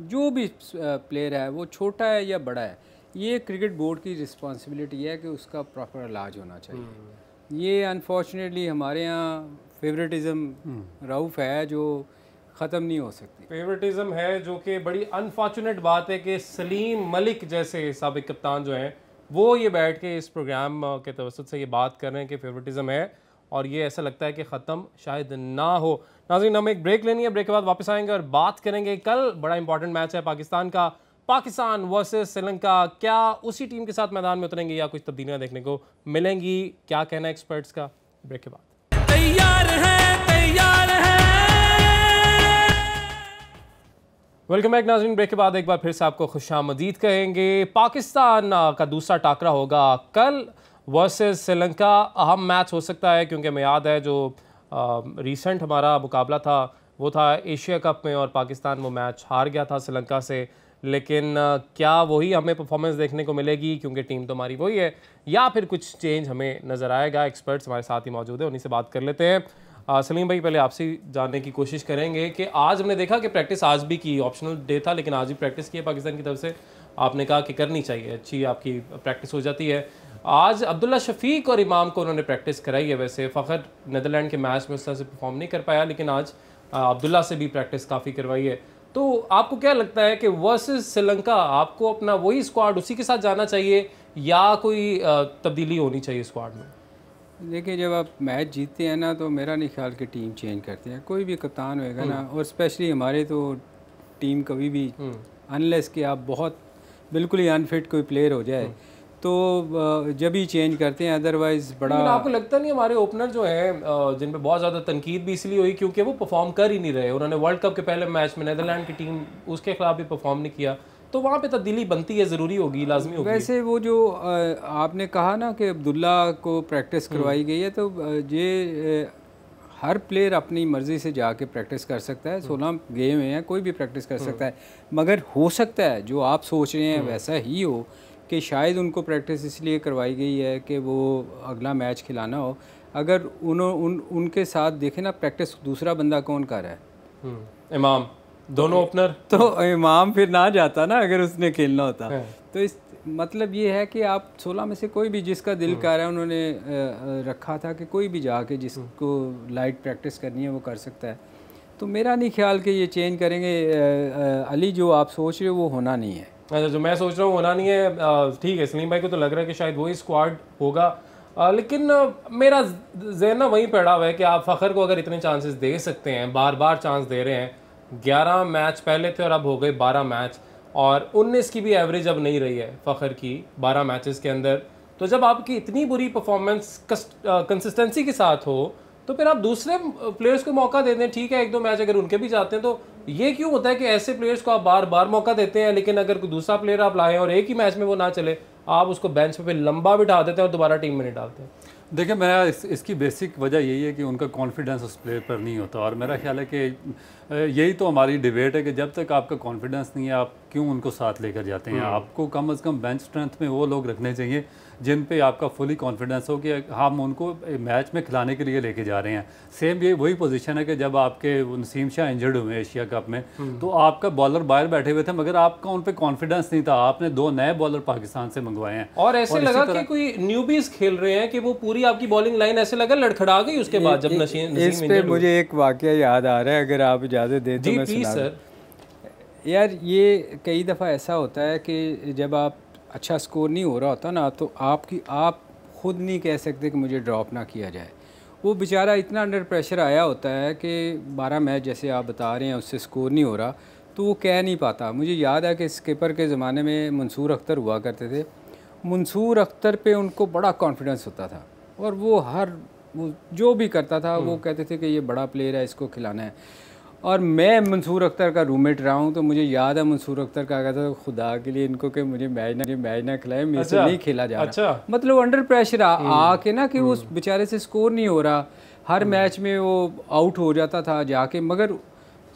जो भी प्लेयर है वो छोटा है या बड़ा है ये क्रिकेट बोर्ड की रिस्पॉन्सिबिलिटी है कि उसका प्रॉपर इलाज होना चाहिए हम्म। ये अनफॉर्चुनेटली हमारे यहाँ फेवरेटिज़म हम्म। रऊफ है जो ख़त्म नहीं हो सकती फेवरेटिज़म है जो कि बड़ी अनफॉर्चुनेट बात है कि सलीम मलिक जैसे सबक कप्तान जो हैं वो ये बैठ के इस प्रोग्राम के तवसत से ये बात कर रहे हैं कि फेवरेटिज़म है और ये ऐसा लगता है कि ख़त्म शायद ना हो नाजिन हम एक ब्रेक लेनी है ब्रेक के बाद वापस आएंगे और बात करेंगे कल बड़ा इंपॉर्टेंट मैच है पाकिस्तान का पाकिस्तान वर्सेस श्रीलंका क्या उसी टीम के साथ मैदान में उतरेंगे या कुछ तब्दीलियां देखने को मिलेंगी क्या कहना है एक्सपर्ट्स का ब्रेक के बाद तैयार है तैयार है वेलकम बैक नाजरीन ब्रेक के बाद एक बार फिर से आपको खुश आमदीद कहेंगे पाकिस्तान का दूसरा टाकरा होगा कल वर्सेस श्रीलंका अहम मैच हो सकता है क्योंकि हमें याद है जो रिसेंट हमारा मुकाबला था वो था एशिया कप में और पाकिस्तान वो मैच हार गया था श्रीलंका से लेकिन क्या वही हमें परफॉर्मेंस देखने को मिलेगी क्योंकि टीम तो हमारी वही है या फिर कुछ चेंज हमें नज़र आएगा एक्सपर्ट्स हमारे साथ ही मौजूद है उन्हीं से बात कर लेते हैं आ, सलीम भाई पहले आपसे जानने की कोशिश करेंगे कि आज हमने देखा कि प्रैक्टिस आज भी की ऑप्शनल डे था लेकिन आज भी प्रैक्टिस की है पाकिस्तान की तरफ से आपने कहा कि करनी चाहिए अच्छी आपकी प्रैक्टिस हो जाती है आज अब्दुल्ला शफीक और इमाम को उन्होंने प्रैक्टिस कराई है वैसे फ़खर नदरलैंड के मैच में उस तरह से परफॉर्म नहीं कर पाया लेकिन आज अब्दुल्ला से भी प्रैक्टिस काफ़ी करवाई है तो आपको क्या लगता है कि वर्सेस श्रीलंका आपको अपना वही स्क्वाड उसी के साथ जाना चाहिए या कोई तब्दीली होनी चाहिए स्क्वाड में देखिए जब आप मैच जीतते हैं ना तो मेरा नहीं ख्याल कि टीम चेंज करते हैं कोई भी कप्तान होएगा ना हम्म। और स्पेशली हमारे तो टीम कभी भी अनलेस हम्म। कि आप बहुत बिल्कुल ही अनफिट कोई प्लेयर हो जाए हम्म। तो जब ही चेंज करते हैं अदरवाइज़ बड़ा आपको लगता नहीं हमारे ओपनर जो हैं जिन पे बहुत ज़्यादा तनकीद भी इसलिए हुई क्योंकि वो परफॉर्म कर ही नहीं रहे उन्होंने वर्ल्ड कप के पहले मैच में नदरलैंड की टीम उसके खिलाफ भी परफॉर्म नहीं किया तो वहाँ पे तब्दीली बनती है ज़रूरी होगी लाजमी होगी वैसे वो जो आपने कहा ना कि अब्दुल्ला को प्रैक्टिस हम्म। करवाई गई है तो ये हर प्लेयर अपनी मर्ज़ी से जाके प्रैक्टिस कर सकता है हम्म। सोलह गेम हैं कोई भी प्रैक्टिस कर हम्म। सकता है मगर हो सकता है जो आप सोच रहे हैं वैसा ही हो कि शायद उनको प्रैक्टिस इसलिए करवाई गई है कि वो अगला मैच खिलाना हो अगर उन, उन उनके साथ देखें ना प्रैक्टिस दूसरा बंदा कौन कर रहा है हम्म, इमाम दोनों ओपनर तो, तो इमाम फिर ना जाता ना अगर उसने खेलना होता हाँ। तो इस मतलब ये है कि आप 16 में से कोई भी जिसका दिल हम्म। कर रहा है उन्होंने रखा था कि कोई भी जाके जिसको लाइट हम्म। प्रैक्टिस करनी है वो कर सकता है तो मेरा नहीं ख्याल कि ये चेंज करेंगे अली जो आप सोच रहे हो वो होना नहीं है अच्छा जो मैं सोच रहा हूँ होना नहीं है ठीक है सलीम भाई को तो लग रहा है कि शायद वही स्क्वाड होगा आ, लेकिन मेरा जहन ना वहीं पड़ा हुआ है कि आप फ़खर को अगर इतने चांसेस दे सकते हैं बार बार चांस दे रहे हैं ग्यारह मैच पहले थे और अब हो गए बारह मैच और उन्नीस की भी एवरेज अब नहीं रही है फ़खर की बारह मैचेस के अंदर तो जब आपकी इतनी बुरी परफॉर्मेंस कंसिस्टेंसी के साथ हो तो फिर आप दूसरे प्लेयर्स को मौका दे दें ठीक है एक दो मैच अगर उनके भी जाते हैं तो ये क्यों होता है कि ऐसे प्लेयर्स को आप बार बार मौका देते हैं लेकिन अगर कोई दूसरा प्लेयर आप लाएँ और एक ही मैच में वो ना चले आप उसको बेंच पर लंबा बिठा देते हैं और दोबारा टीम में नहीं डालते हैं देखिए मेरा इस, इसकी बेसिक वजह यही है कि उनका कॉन्फिडेंस उस प्लेयर पर नहीं होता और मेरा ख्याल है कि यही तो हमारी डिबेट है कि जब तक आपका कॉन्फिडेंस नहीं है आप क्यों उनको साथ लेकर जाते हैं हम्म। आपको कम अज़ कम बेंच स्ट्रेंथ में वो लोग रखने चाहिए जिन पे आपका फुली कॉन्फिडेंस हो कि हम उनको मैच में खिलाने के लिए लेके जा रहे हैं सेम ये वही पोजीशन है कि जब आपके नसीम शाह इंजर्ड हुए एशिया कप में हम्म। तो आपका बॉलर बाहर बैठे हुए थे मगर आपका उन पर कॉन्फिडेंस नहीं था आपने दो नए बॉलर पाकिस्तान से मंगवाए हैं और ऐसे लगा कि कोई न्यूबीज खेल रहे हैं कि वो पूरी आपकी बॉलिंग लाइन ऐसे लगा लड़खड़ा गई उसके बाद जब नशीन मुझे एक वाक्य याद आ रहा है अगर आप इजाज़त दे दी सर यार ये कई दफ़ा ऐसा होता है कि जब आप अच्छा स्कोर नहीं हो रहा होता ना तो आपकी आप खुद नहीं कह सकते कि मुझे ड्रॉप ना किया जाए वो बेचारा इतना अंडर प्रेशर आया होता है कि बारह मैच जैसे आप बता रहे हैं उससे स्कोर नहीं हो रहा तो वो कह नहीं पाता मुझे याद है कि स्कीपर के ज़माने में मंसूर अख्तर हुआ करते थे मंसूर अख्तर पे उनको बड़ा कॉन्फिडेंस होता था और वो हर वो जो भी करता था वो हम्म। कहते थे कि ये बड़ा प्लेयर है इसको खिलाना है और मैं मंसूर अख्तर का रूममेट रहा हूँ तो मुझे याद है मंसूर अख्तर का कहा था तो खुदा के लिए इनको कि मुझे मैच ना मैच ना खिलाए मेरे अच्छा, से नहीं खेला जा रहा अच्छा, मतलब अंडर प्रेशर हम्म। आके ना कि उस हम्म। बेचारे से स्कोर नहीं हो रहा हर मैच हम्म। में वो आउट हो जाता था जाके मगर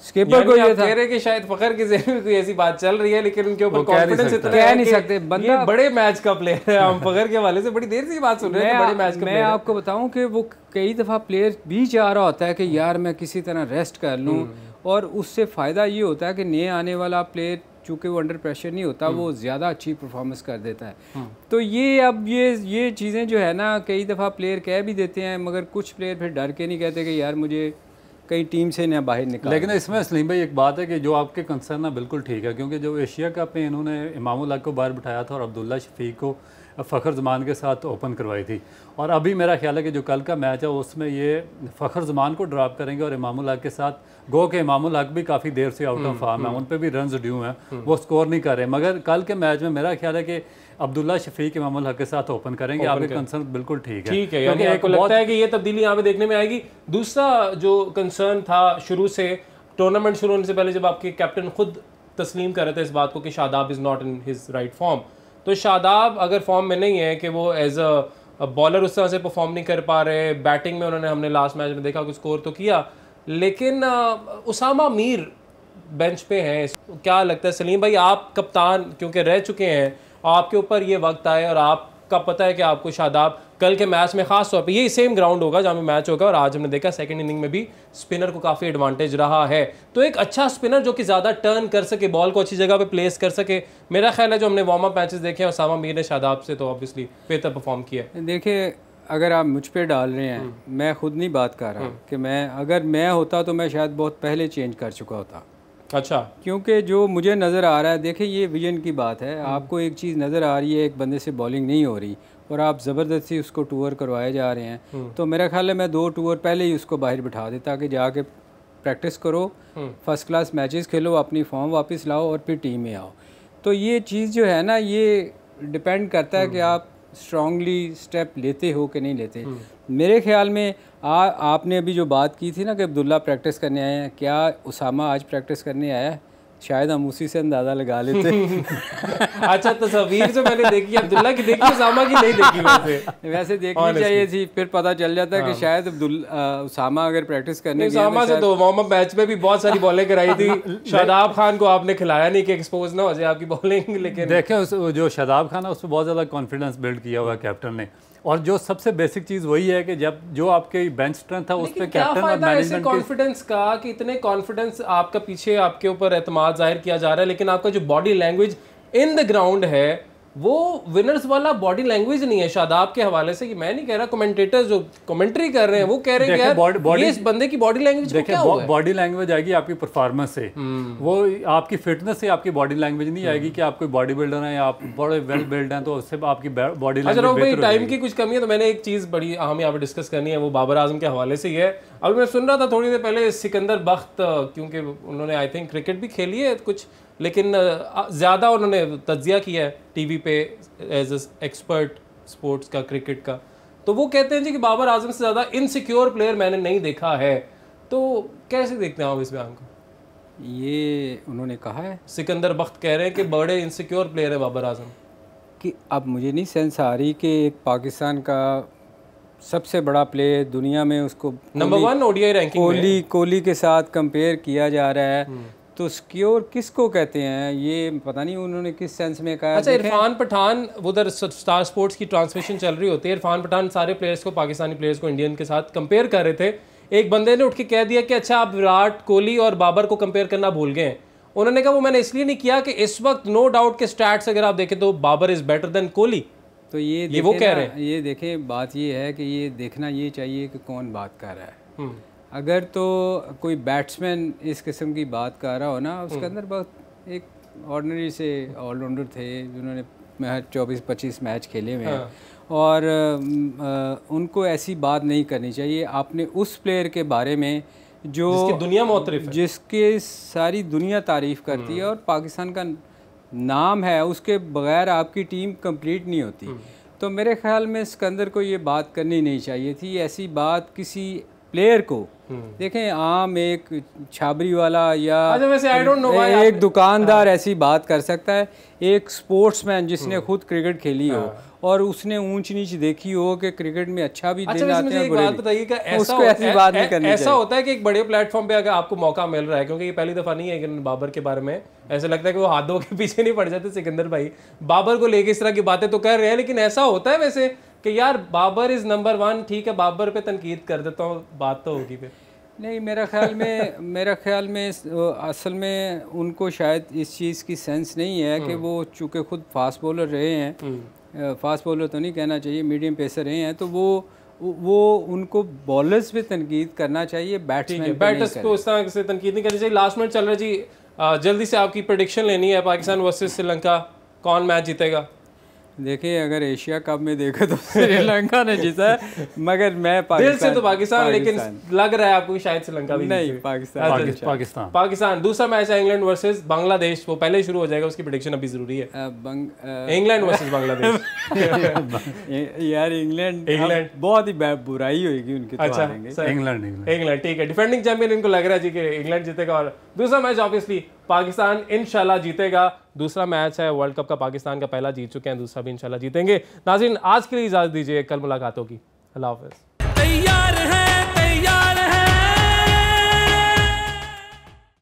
स्किपर को ये था कह रहे कि शायद फखर के जेहन में कोई ऐसी बात चल रही है लेकिन उनके ऊपर कॉन्फिडेंस इतना कह नहीं सकते बंदा बड़े मैच का प्लेयर है हम फखर के हवाले से बड़ी देर से बात सुन रहे हैं बड़े मैच का मैं आपको बताऊं कि वो कई दफ़ा प्लेयर भी चाह रहा होता है कि यार मैं किसी तरह रेस्ट कर लूं हम्म। और उससे फ़ायदा ये होता है कि नए आने वाला प्लेयर चूंकि वो अंडर प्रेशर नहीं होता वो हम्म। ज़्यादा अच्छी परफॉर्मेंस कर देता है हम्म। तो ये अब ये ये चीज़ें जो है ना कई दफ़ा प्लेयर कह भी देते हैं मगर कुछ प्लेयर फिर डर के नहीं कहते कि यार मुझे कहीं टीम से ना बाहर निकाल लेकिन इसमें सलीम भाई एक बात है कि जो आपके कंसर्न है बिल्कुल ठीक है क्योंकि जो एशिया कप में इन्होंने इमामुल्ला को बाहर बिठाया था और अब्दुल्ला शफीक को फ़खर ज़मान के साथ ओपन करवाई थी और अभी मेरा ख्याल है कि जो कल का मैच है उसमें ये फ़खर ज़मान को ड्रॉप करेंगे और इमामुल हक के साथ गो के इमामुल हक भी काफ़ी देर से आउट ऑफ फॉर्म है हम्म। उन पर भी रन ड्यू हैं वो स्कोर नहीं कर रहे मगर कल के मैच में मेरा ख्याल है कि अब्दुल्ला शफी के मामल हक के साथ ओपन करेंगे आपके कंसर्न बिल्कुल ठीक है ठीक है यानी आपको लगता है कि ये तब्दीली यहाँ पे देखने में आएगी दूसरा जो कंसर्न था शुरू से टूर्नामेंट शुरू होने से पहले जब आपके कैप्टन खुद तस्लीम कर रहे थे इस बात को कि Shadab is not in his right form तो शादाब अगर फॉर्म में नहीं है कि वो एज अ बॉलर उस तरह से परफॉर्म नहीं कर पा रहे बैटिंग में उन्होंने हमने लास्ट मैच में देखा कि स्कोर तो किया लेकिन उसामा मीर बेंच पे हैं क्या लगता है सलीम भाई आप कप्तान क्योंकि रह चुके हैं आपके ऊपर ये वक्त आए और आपका पता है कि आपको शादाब कल के मैच में खास तौर पे यही सेम ग्राउंड होगा जहाँ पे मैच होगा और आज हमने देखा सेकंड इनिंग में भी स्पिनर को काफ़ी एडवांटेज रहा है तो एक अच्छा स्पिनर जो कि ज़्यादा टर्न कर सके बॉल को अच्छी जगह पे प्लेस कर सके मेरा ख्याल है जो हमने वार्म अप मैचेस देखे और सामा मीर ने शादाब से तो ऑब्वियसली बेहतर परफॉर्म किया देखिए अगर आप मुझ पर डाल रहे हैं हम्म। मैं खुद नहीं बात कर रहा हम्म। कि मैं अगर मैं होता तो मैं शायद बहुत पहले चेंज कर चुका होता अच्छा क्योंकि जो मुझे नज़र आ रहा है देखें ये विजन की बात है हम्म। आपको एक चीज़ नज़र आ रही है एक बंदे से बॉलिंग नहीं हो रही और आप ज़बरदस्ती उसको टूर करवाए जा रहे हैं हम्म। तो मेरा ख्याल है मैं दो टूर पहले ही उसको बाहर बिठा देता कि जाके प्रैक्टिस करो हम्म। फर्स्ट क्लास मैचेस खेलो अपनी फॉर्म वापस लाओ और फिर टीम में आओ तो ये चीज़ जो है ना ये डिपेंड करता है कि आप स्ट्रांगली स्टेप लेते हो कि नहीं लेते हम्म। मेरे ख्याल में आ, आपने अभी जो बात की थी ना कि अब्दुल्ला प्रैक्टिस करने आए हैं क्या उसामा आज प्रैक्टिस करने आया है शायद हम उसी से अंदाज़ा लगा लेते अच्छा तस्वीर तो जो मैंने देखी अब्दुल्ला की देखी उसामा की नहीं देखी वैसे वैसे देखनी चाहिए थी फिर पता चल जाता है हाँ। कि शायद उसामा अगर प्रैक्टिस करने तो उसामा से तो वार्म अप मैच में भी बहुत सारी बॉलें कराई थी शादाब खान को आपने खिलाया नहीं कि एक्सपोज ना हो जाए आपकी बॉलिंग लेकिन देखें जो शादाब खान है उसमें बहुत ज़्यादा कॉन्फिडेंस बिल्ड किया हुआ कैप्टन ने और जो सबसे बेसिक चीज़ वही है कि जब जो आपके बेंच स्ट्रेंथ था उस पर कैप्टन और मैनेजमेंट कॉन्फिडेंस का कि इतने कॉन्फिडेंस आपका पीछे आपके ऊपर एतमाद जाहिर किया जा रहा है लेकिन आपका जो body language in the ground है वो विनर्स वाला बॉडी लैंग्वेज नहीं है शादाब के हवाले से कि मैं नहीं कह रहा कमेंटेटर्स जो कमेंट्री कर रहे हैं वो कह रहे हैं यार बॉडी इस बंदे की बॉडी लैंग्वेज देखिए बॉडी लैंग्वेज आएगी आपकी परफॉर्मेंस से हम्म। वो आपकी फिटनेस से आपकी बॉडी लैंग्वेज नहीं आएगी हम्म। कि आप कोई बॉडी बिल्डर हैं या आप बड़े वेल बिल्ड हैं तो उससे आपकी बॉडी लैंग्वेज टाइम की कुछ कमी है तो मैंने एक चीज़ बड़ी हम यहाँ पर डिस्कस करनी है वो बाबर आजम के हवाले से ही है अभी मैं सुन रहा था थोड़ी देर पहले सिकंदर बख्त क्योंकि उन्होंने आई थिंक क्रिकेट भी खेली है कुछ लेकिन ज़्यादा उन्होंने तजिया किया है टी वी पे एज एक्सपर्ट स्पोर्ट्स का क्रिकेट का तो वो कहते हैं जी कि बाबर आजम से ज़्यादा इनसिक्योर प्लेयर मैंने नहीं देखा है तो कैसे देखते हैं आप इस बयान को ये उन्होंने कहा है सिकंदर बख्त कह रहे हैं कि बड़े इनसिक्योर प्लेयर है बाबर आजम कि अब मुझे नहीं सेंस आ रही कि एक पाकिस्तान का सबसे बड़ा प्लेयर दुनिया में उसको number one ODI ranking Kohli Kohli के साथ कंपेयर किया जा रहा है हम्म। तो सिक्योर किसको कहते हैं ये पता नहीं उन्होंने किस सेंस में कहा अच्छा इरफान पठान उधर स्टार स्पोर्ट्स की ट्रांसमिशन चल रही होती है इरफान पठान सारे प्लेयर्स को पाकिस्तानी प्लेयर्स को इंडियन के साथ कंपेयर कर रहे थे एक बंदे ने उठ के कह दिया कि अच्छा आप विराट कोहली और बाबर को कंपेयर करना भूल गए उन्होंने कहा वो मैंने इसलिए नहीं किया कि इस वक्त नो डाउट के स्टैट्स अगर आप देखें तो Babar is better than Kohli तो ये ये वो कह रहे हैं ये देखें बात ये है कि ये देखना ये चाहिए कि कौन बात कर रहा है हम्म। अगर तो कोई बैट्समैन इस किस्म की बात कर रहा हो ना उसके हम्म। अंदर बहुत एक ऑर्डनरी से ऑलराउंडर थे जिन्होंने मैच चौबीस पच्चीस मैच खेले हुए हैं हाँ। और आ, उनको ऐसी बात नहीं करनी चाहिए आपने उस प्लेयर के बारे में जो जिसकी दुनिया है जिसके सारी दुनिया तारीफ़ करती है हम्म। और पाकिस्तान का नाम है उसके बगैर आपकी टीम कंप्लीट नहीं होती हम्म। तो मेरे ख्याल में सिकंदर को ये बात करनी नहीं चाहिए थी ऐसी बात किसी प्लेयर को हम्म। देखें आम एक छाबरी वाला या अच्छा, वैसे आई डोंट नो एक दुकानदार हाँ। ऐसी बात कर सकता है एक स्पोर्ट्समैन जिसने हम्म। खुद क्रिकेट खेली हो हाँ। और उसने ऊंच नीच देखी हो कि क्रिकेट में अच्छा भी अच्छा दिन आते हैं बात कि ऐसा ऐसी बात नहीं करनी ऐसा होता है कि एक बड़े प्लेटफॉर्म पे अगर आपको मौका मिल रहा है क्योंकि ये पहली दफ़ा नहीं है कि बाबर के बारे में ऐसा लगता है कि वो हाथों के पीछे नहीं पड़ जाते सिकंदर भाई बाबर को लेके इस तरह की बातें तो कर रहे हैं लेकिन ऐसा होता है वैसे कि यार बाबर इज़ नंबर वन ठीक है बाबर पे तनकीद कर देता हूँ बात तो होगी फिर नहीं मेरा ख्याल में मेरा ख्याल में असल में उनको शायद इस चीज़ की सेंस नहीं है कि हम्म। वो चूँकि ख़ुद फास्ट बॉलर रहे हैं फास्ट हम्म। बॉलर तो नहीं कहना चाहिए मीडियम पेसर रहे हैं तो वो वो उनको बॉलर्स पे तनकीद करना चाहिए बैटिंग बैटर्स को उस तरह से तनकीद नहीं करनी चाहिए लास्ट मिनट चल रहा जी जल्दी से आपकी प्रडिक्शन लेनी है पाकिस्तान वर्सेज श्रीलंका कौन मैच जीतेगा देखिए अगर एशिया कप में देखो तो श्रीलंका ने जीता है मगर मैं पाकिस्तान दिल से तो पाकिस्तान, पाकिस्तान लेकिन लग रहा है आपको शायद श्रीलंका भी, नहीं पाकिस्तान अच्छा, अच्छा। पाकिस्तान पाकिस्तान दूसरा मैच है इंग्लैंड वर्सेस बांग्लादेश वो पहले शुरू हो जाएगा उसकी प्रडिक्शन अभी जरूरी है इंग्लैंड वर्सेज बांग्लादेश यार इंग्लैंड इंग्लैंड बहुत ही बुराई होगी उनकी तो अच्छा इंग्लैंड इंग्लैंड ठीक है डिफेंडिंग चैंपियन इनको लग रहा है जी कि इंग्लैंड जीतेगा और दूसरा मैच ऑब्वियसली पाकिस्तान इनशाला जीतेगा दूसरा मैच है वर्ल्ड कप का पाकिस्तान का पहला जीत चुके हैं दूसरा भी इनशाला जीतेंगे नाजिन आज के लिए इजाज़त दीजिए कल मुलाकात होगी अल्लाह हाफिज तैयार है